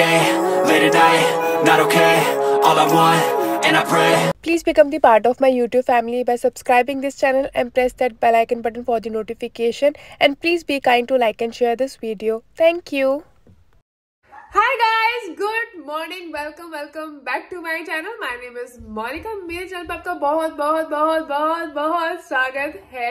day, late at night, not okay, all I want, and I pray. Please become the part of my YouTube family by subscribing this channel and press that bell icon button for the notification. And please be kind to like and share this video. Thank you. Hi guys, good morning, welcome, welcome back to my channel. My name is Monica. मेरे channel पर आपका बहुत बहुत बहुत बहुत बहुत स्वागत है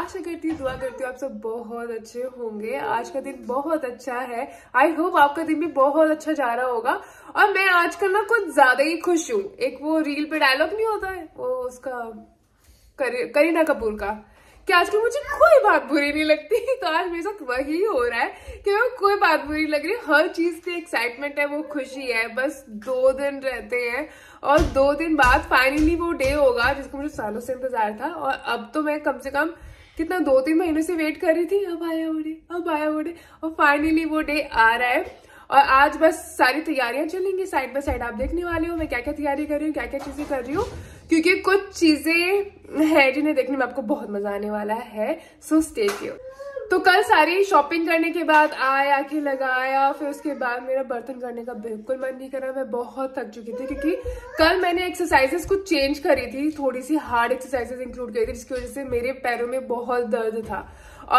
आशा करती हूँ दुआ करती हूँ आप सब बहुत अच्छे होंगे आज का दिन बहुत अच्छा है आई होप आपका दिन भी बहुत अच्छा जा रहा होगा और मैं आजकल ना कुछ ज्यादा ही खुश हूँ एक वो रील पे डायलॉग नहीं होता है वो उसका करीना कपूर का कि आजकल मुझे कोई बात बुरी नहीं लगती तो आज मेरे साथ वही हो रहा है कि मैं कोई बात बुरी लग रही हर चीज की एक्साइटमेंट है वो खुशी है बस दो दिन रहते हैं और दो दिन बाद फाइनली वो डे होगा जिसको मुझे सालों से इंतजार था और अब तो मैं कम से कम कितना दो तीन महीनों से वेट कर रही थी अब आया वो डे अब आया वो डे और फाइनली वो डे आ रहा है और आज बस सारी तैयारियां चलेंगी साइड बाय साइड आप देखने वाले हो मैं क्या क्या तैयारी कर रही हूँ क्या क्या चीजें कर रही हूँ क्योंकि कुछ चीजें हैं जिन्हें देखने में आपको बहुत मजा आने वाला है सो स्टे क्यू तो कल सारी शॉपिंग करने के बाद आया आंखें लगाया फिर उसके बाद मेरा बर्तन करने का बिल्कुल मन नहीं करा मैं बहुत थक चुकी थी क्योंकि कल मैंने एक्सरसाइजेस कुछ चेंज करी थी थोड़ी सी हार्ड एक्सरसाइजेस इंक्लूड करी थी जिसकी वजह से मेरे पैरों में बहुत दर्द था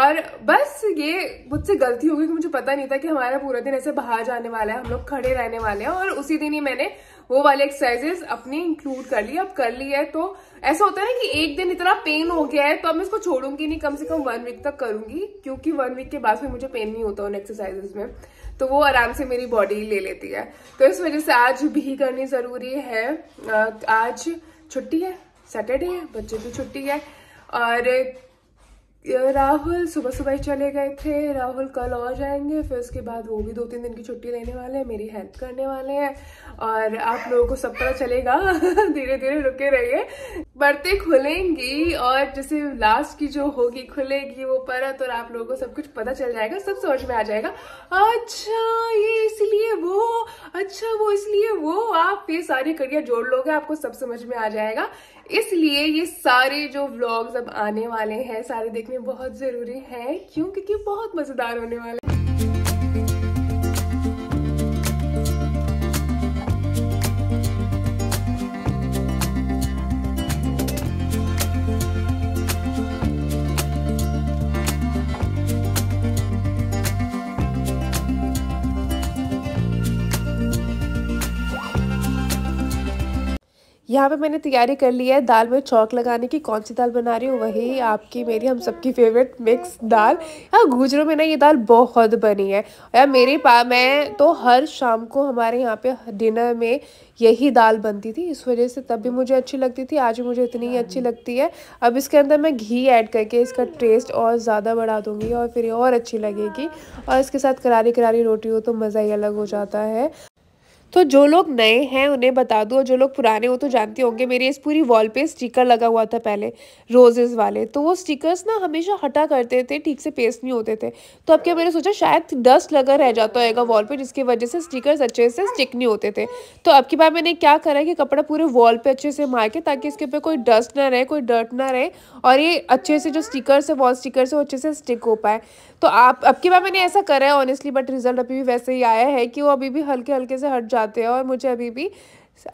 और बस ये मुझसे गलती हो गई कि मुझे पता नहीं था कि हमारा पूरा दिन ऐसे बाहर जाने वाला है हम लोग खड़े रहने वाले हैं और उसी दिन ही मैंने वो वाले एक्सरसाइजेस अपनी इंक्लूड कर ली अब कर ली है तो ऐसा होता है ना कि एक दिन इतना पेन हो गया है तो अब मैं इसको छोड़ूंगी नहीं कम से कम वन वीक तक करूंगी क्योंकि वन वीक के बाद फिर मुझे पेन नहीं होता उन एक्सरसाइजेस में तो वो आराम से मेरी बॉडी ले लेती है तो इस वजह से आज भी करनी ज़रूरी है आज छुट्टी है सैटरडे है बच्चों की छुट्टी है और राहुल सुबह सुबह ही चले गए थे राहुल कल और जाएंगे फिर उसके बाद वो भी दो तीन दिन की छुट्टी लेने वाले हैं मेरी हेल्प करने वाले हैं और आप लोगों को सब पता चलेगा धीरे धीरे रुके रहिए बढ़ते खुलेंगी और जैसे लास्ट की जो होगी खुलेगी वो परत और आप लोगों को सब कुछ पता चल जाएगा सब समझ में आ जाएगा अच्छा ये इसलिए वो अच्छा वो इसलिए वो आप ये सारी करियर जोड़ लोगे आपको सब समझ में आ जाएगा इसलिए ये सारे जो व्लॉग्स अब आने वाले हैं सारे देखने बहुत ज़रूरी हैं क्यों क्योंकि बहुत मज़ेदार होने वाले हैं यहाँ पे मैंने तैयारी कर ली है दाल में चौक लगाने की कौन सी दाल बना रही हूँ वही आपकी मेरी हम सबकी फेवरेट मिक्स दाल हाँ गुजरों में ना ये दाल बहुत बनी है यार मेरे पा मैं तो हर शाम को हमारे यहाँ पे डिनर में यही दाल बनती थी इस वजह से तब भी मुझे अच्छी लगती थी आज मुझे इतनी ही अच्छी लगती है अब इसके अंदर मैं घी ऐड करके इसका टेस्ट और ज़्यादा बढ़ा दूँगी और फिर और अच्छी लगेगी और इसके साथ करारी करारी रोटी हो तो मज़ा ही अलग हो जाता है तो जो लोग नए हैं उन्हें बता दूँ और जो लोग पुराने हो तो जानते होंगे मेरे इस पूरी वॉल पे स्टिकर लगा हुआ था पहले रोजेज़ वाले तो वो स्टिकर्स ना हमेशा हटा करते थे ठीक से पेस्ट नहीं होते थे तो अब क्या मैंने सोचा शायद डस्ट लगा रह जाता होगा वॉल पर जिसकी वजह से स्टिकर्स अच्छे से स्टिक नहीं होते थे तो अब की बार मैंने क्या करा कि कपड़ा पूरे वॉल पर अच्छे से मार के ताकि इसके ऊपर कोई डस्ट ना रहे कोई डर्ट ना रहे और ये अच्छे से जो स्टिकर्स है वॉल स्टिकर्स है वो अच्छे से स्टिक हो पाए तो आप अब की बार मैंने ऐसा करा है ऑनेस्टली बट रिजल्ट अभी भी वैसे ही आया है कि वो अभी भी हल्के हल्के से हट जाते हैं और मुझे अभी भी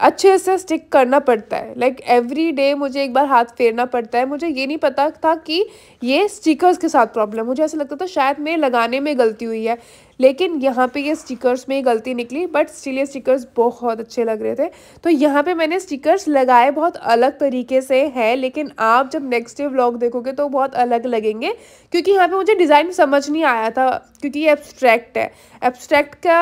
अच्छे से स्टिक करना पड़ता है लाइक एवरी डे मुझे एक बार हाथ फेरना पड़ता है मुझे ये नहीं पता था कि ये स्टिकर्स के साथ प्रॉब्लम मुझे ऐसा लगता था शायद मेरे लगाने में गलती हुई है लेकिन यहाँ पे ये स्टिकर्स में ही गलती निकली बट स्टिल ये स्टिकर्स बहुत अच्छे लग रहे थे तो यहाँ पे मैंने स्टिकर्स लगाए बहुत अलग तरीके से है लेकिन आप जब नेक्स्ट डे व्लॉग देखोगे तो बहुत अलग लगेंगे क्योंकि यहाँ पे मुझे डिज़ाइन समझ नहीं आया था क्योंकि ये एब्स्ट्रैक्ट है एब्स्ट्रैक्ट का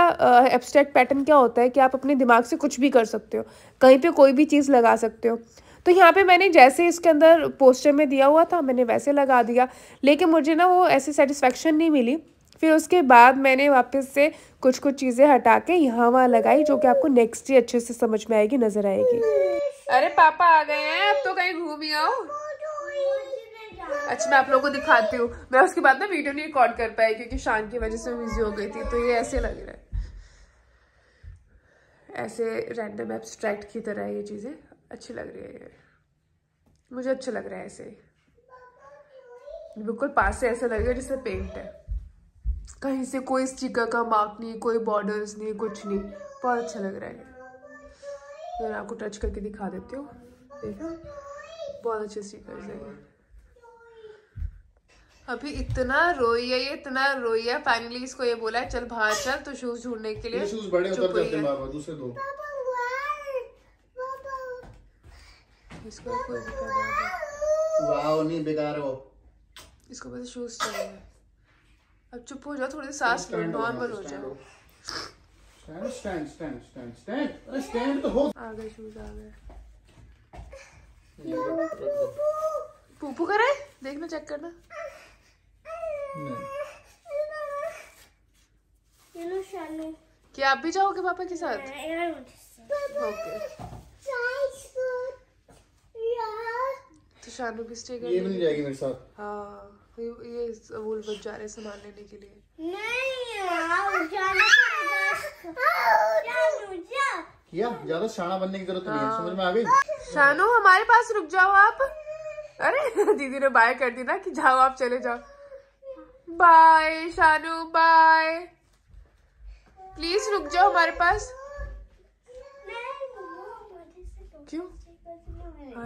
एब्स्ट्रैक्ट पैटर्न क्या होता है कि आप अपने दिमाग से कुछ भी कर सकते हो कहीं पर कोई भी चीज़ लगा सकते हो तो यहाँ पे मैंने जैसे इसके अंदर पोस्टर में दिया हुआ था मैंने वैसे लगा दिया लेकिन मुझे ना वो ऐसी सेटिस्फेक्शन नहीं मिली फिर उसके बाद मैंने वापस से कुछ कुछ चीज़ें हटा के यहाँ वहाँ लगाई जो कि आपको नेक्स्ट डे अच्छे से समझ में आएगी नज़र आएगी अरे पापा आ गए हैं अब तो कहीं घूम ही आओ अच्छा मैं आप लोगों को दिखाती हूँ मैं उसके बाद ना वीडियो नहीं रिकॉर्ड कर पाई क्योंकि शाम की वजह से बिजी हो गई थी तो ये ऐसे लग रहा है ऐसे रैंडम एब्स्ट्रैक्ट की तरह ये चीज़ें अच्छी लग रही है मुझे अच्छा लग रहा है ऐसे बिल्कुल पास से ऐसा लग रहा है जैसे पेंट है कहीं से कोई स्टिकर का मार्क नहीं कोई बॉर्डर्स नहीं कुछ नहीं बहुत अच्छा लग रहा है मैं आपको टच करके दिखा देती हूँ देखा बहुत अच्छे स्टिकर्स है अभी इतना रोई है ये इतना रोई है फाइनली इसको ये बोला है चल बाहर चल तो शूज ढूंढने के लिए शूज बड़े उतर जाते हैं बाबा दूसरे दो इसको कोई बेकार वाओ नहीं बेकार हो इसको बस शूज चाहिए अब चुप हो जाओ थोड़ी सांस लो नॉर्मल हो जाओ stand stand stand stand stand अरे स्टैंड तो हो आ गए शूज आ गए पूपू कर देखना चेक करना नहीं क्या आप भी जाओगे पापा के साथ हाँ, ओके तो शानू भी स्टे ये मिल जाएगी मेरे साथ हाँ ये अबूल बच जा रहे सामान लेने के लिए किया ज्यादा शाना बनने की जरूरत नहीं है हाँ। समझ में आ गई शानो हमारे पास रुक जाओ आप अरे दीदी ने बाय कर दी ना कि जाओ आप चले जाओ बाय शानो बाय प्लीज रुक जाओ हमारे पास क्यों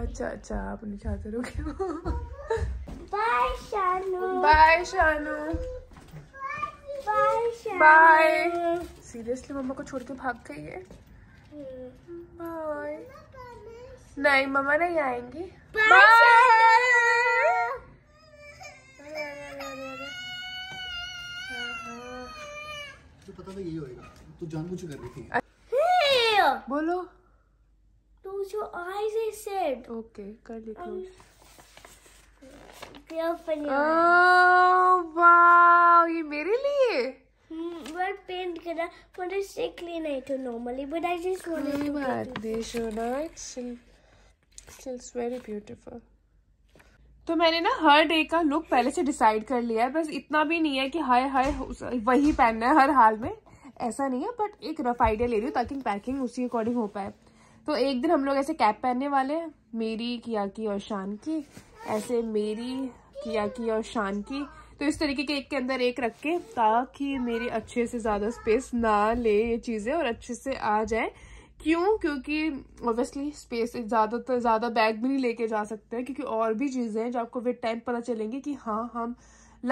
अच्छा अच्छा आप नहीं चाहते रुके bye bye Shanu bye seriously मम्मा को छोड़ के भाग गई है बाय नहीं मम्मा नहीं आएंगी पता था यही होएगा तू जानबूझ कर रही थी बोलो क्लोज जो आई से सेड ओके कर ली close open your oh, wow! ये मेरे लिए? Hmm, तो but पेंट करा मुझे लेना है तो normally but I just wanted to कोई बात नहीं शोना, it's it's still very beautiful. तो मैंने ना हर डे का लुक पहले से डिसाइड कर लिया है बस इतना भी नहीं है कि हाय हाय वही पहनना है हर हाल में ऐसा नहीं है बट एक रफ आइडिया ले रही हूँ ताकि पैकिंग उसी अकॉर्डिंग हो पाए तो एक दिन हम लोग ऐसे कैप पहनने वाले हैं मेरी किया की और शान की ऐसे मेरी किया की और शान की तो इस तरीके के एक के अंदर एक रख के ताकि मेरी अच्छे से ज़्यादा स्पेस ना ले ये चीज़ें और अच्छे से आ जाए क्यों क्योंकि ऑब्वियसली स्पेस ज़्यादा तो ज़्यादा बैग भी नहीं लेके जा सकते हैं क्योंकि और भी चीज़ें हैं जो आपको विद टाइम पता चलेंगी कि हाँ हम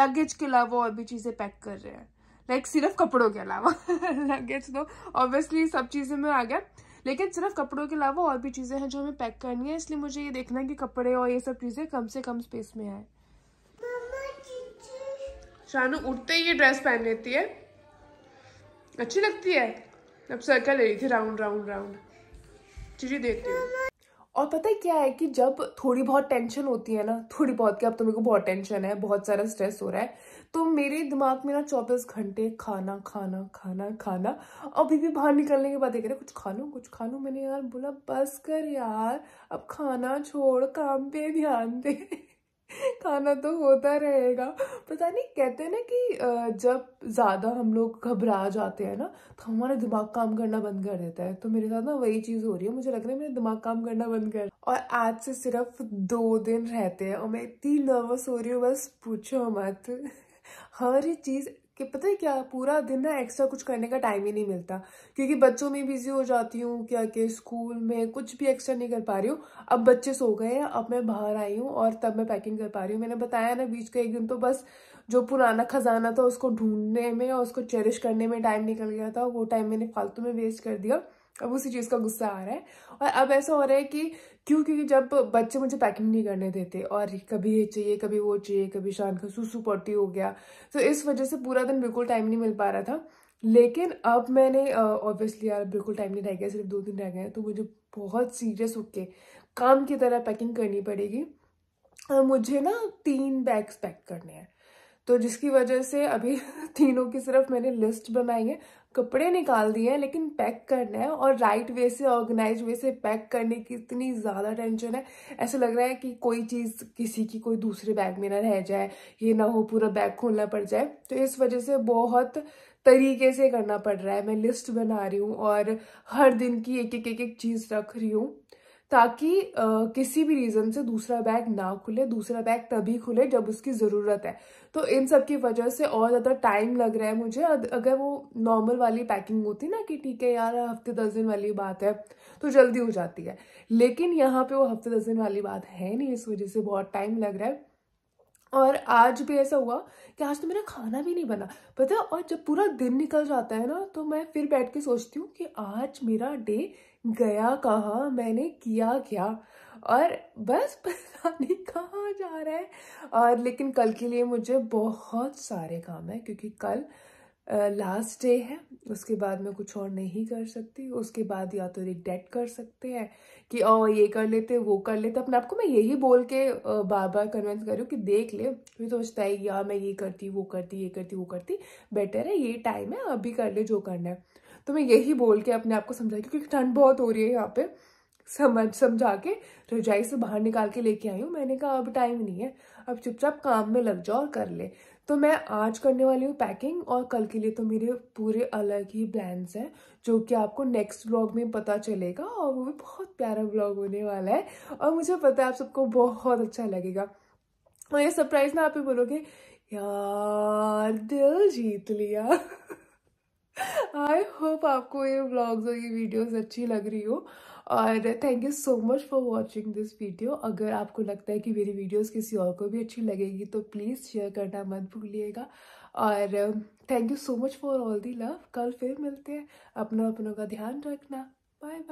लगेज के अलावा और भी चीज़ें पैक कर रहे हैं लाइक सिर्फ कपड़ों के अलावा लगेज तो ऑब्वियसली सब चीज़ें में आ गया लेकिन सिर्फ कपड़ों के अलावा और भी चीज़ें हैं जो हमें पैक करनी है इसलिए मुझे ये देखना है कि कपड़े और ये सब चीज़ें कम से कम स्पेस में आए शानू उठते ही ये ड्रेस पहन लेती है अच्छी लगती है अब सर्कल ले रही थी राउंड राउंड राउंड चीजें देखती हूँ और पता है क्या है कि जब थोड़ी बहुत टेंशन होती है ना थोड़ी बहुत क्या अब तो मेरे को बहुत टेंशन है बहुत सारा स्ट्रेस हो रहा है तो मेरे दिमाग में ना चौबीस घंटे खाना खाना खाना खाना अभी भी बाहर निकलने के बाद देख रहे कुछ खा लूँ कुछ खा लूँ मैंने यार बोला बस कर यार अब खाना छोड़ काम पे ध्यान दे खाना तो होता रहेगा पता नहीं कहते हैं ना कि जब ज़्यादा हम लोग घबरा जाते हैं ना तो हमारा दिमाग काम करना बंद कर देता है तो मेरे साथ ना वही चीज़ हो रही है मुझे लग रहा है मेरा दिमाग काम करना बंद कर और आज से सिर्फ दो दिन रहते हैं और मैं इतनी नर्वस हो रही हूँ बस पूछो मत हर चीज़ कि पता है क्या पूरा दिन ना एक्स्ट्रा कुछ करने का टाइम ही नहीं मिलता क्योंकि बच्चों में बिजी हो जाती हूँ क्या के स्कूल में कुछ भी एक्स्ट्रा नहीं कर पा रही हूँ अब बच्चे सो गए हैं अब मैं बाहर आई हूँ और तब मैं पैकिंग कर पा रही हूँ मैंने बताया ना बीच का एक दिन तो बस जो पुराना खजाना था उसको ढूंढने में और उसको चेरिश करने में टाइम निकल गया था वो टाइम मैंने फालतू में वेस्ट कर दिया अब उसी चीज़ का गुस्सा आ रहा है और अब ऐसा हो रहा है कि क्यों क्योंकि जब बच्चे मुझे पैकिंग नहीं करने देते और कभी ये चाहिए कभी वो चाहिए कभी शान का सूसू पट्टी हो गया तो इस वजह से पूरा दिन बिल्कुल टाइम नहीं मिल पा रहा था लेकिन अब मैंने ऑब्वियसली यार बिल्कुल टाइम नहीं रह गया सिर्फ दो दिन रह गए तो मुझे बहुत सीरियस होके काम की तरह पैकिंग करनी पड़ेगी मुझे ना तीन बैग्स पैक करने हैं तो जिसकी वजह से अभी तीनों की सिर्फ मैंने लिस्ट बनाई है कपड़े निकाल दिए हैं लेकिन पैक करना है और राइट वे से ऑर्गेनाइज वे से पैक करने की इतनी ज़्यादा टेंशन है ऐसा लग रहा है कि कोई चीज़ किसी की कोई दूसरे बैग में ना रह जाए ये ना हो पूरा बैग खोलना पड़ जाए तो इस वजह से बहुत तरीके से करना पड़ रहा है मैं लिस्ट बना रही हूँ और हर दिन की एक एक एक एक चीज़ रख रही हूँ ताकि आ, किसी भी रीज़न से दूसरा बैग ना खुले दूसरा बैग तभी खुले जब उसकी ज़रूरत है तो इन सब की वजह से और ज़्यादा टाइम लग रहा है मुझे अगर वो नॉर्मल वाली पैकिंग होती ना कि ठीक है यार हफ्ते दस दिन वाली बात है तो जल्दी हो जाती है लेकिन यहाँ पे वो हफ्ते दस दिन वाली बात है नहीं इस वजह से बहुत टाइम लग रहा है और आज भी ऐसा हुआ कि आज तो मेरा खाना भी नहीं बना पता और जब पूरा दिन निकल जाता है ना तो मैं फिर बैठ के सोचती हूँ कि आज मेरा डे गया कहाँ मैंने किया क्या और बस पता नहीं कहाँ जा रहा है और लेकिन कल के लिए मुझे बहुत सारे काम है क्योंकि कल लास्ट डे है उसके बाद मैं कुछ और नहीं कर सकती उसके बाद या तो रिग्रेट कर सकते हैं कि ओ ये कर लेते वो कर लेते अपने आपको मैं यही बोल के बार बार कन्वेंस करूँ कि देख ले फिर तो सोचता है यार मैं ये करती वो करती ये करती वो करती बेटर है ये टाइम है अभी कर ले जो करना है तो मैं यही बोल के अपने आप को समझाई क्योंकि ठंड बहुत हो रही है यहाँ पे समझ समझा के रजाई से बाहर निकाल के लेके आई हूँ मैंने कहा अब टाइम नहीं है अब चुपचाप काम में लग जाओ और कर ले तो मैं आज करने वाली हूँ पैकिंग और कल के लिए तो मेरे पूरे अलग ही प्लान्स हैं जो कि आपको नेक्स्ट व्लॉग में पता चलेगा और वो भी बहुत प्यारा व्लॉग होने वाला है और मुझे पता है आप सबको बहुत अच्छा लगेगा और ये सरप्राइज ना आप ही बोलोगे यार दिल जीत लिया आई होप आपको ये ब्लॉग्स और ये वीडियोस अच्छी लग रही हो और thank you so much for watching this video अगर आपको लगता है कि मेरी वीडियोस किसी और को भी अच्छी लगेगी तो प्लीज़ शेयर करना मत भूलिएगा और thank you so much for all the love कल फिर मिलते हैं अपनों अपनों का ध्यान रखना बाय बाय